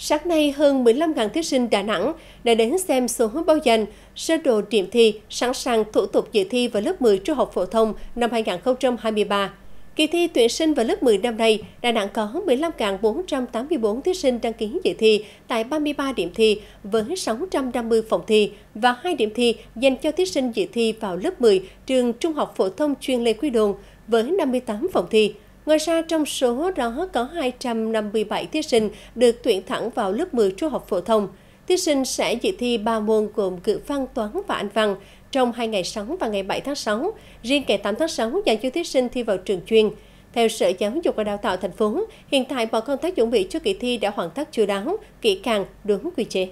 Sáng nay, hơn 15.000 thí sinh Đà Nẵng đã đến xem hướng báo danh, sơ đồ điểm thi, sẵn sàng thủ tục dự thi vào lớp 10 trung học phổ thông năm 2023. Kỳ thi tuyển sinh vào lớp 10 năm nay, Đà Nẵng có 15.484 thí sinh đăng ký dự thi tại 33 điểm thi với 650 phòng thi và 2 điểm thi dành cho thí sinh dự thi vào lớp 10 trường Trung học phổ thông chuyên Lê Quý Đôn với 58 phòng thi. Ngoài ra, trong số đó có 257 thí sinh được tuyển thẳng vào lớp 10 trung học phổ thông. Thí sinh sẽ dự thi 3 môn gồm ngữ văn, toán và anh văn trong 2 ngày 6 và ngày 7 tháng 6. Riêng ngày 8 tháng 6, dành cho thí sinh thi vào trường chuyên. Theo Sở Giáo dục và Đào tạo thành phố, hiện tại mọi công tác chuẩn bị cho kỳ thi đã hoàn tất chú đáo, kỹ càng, đúng quy chế.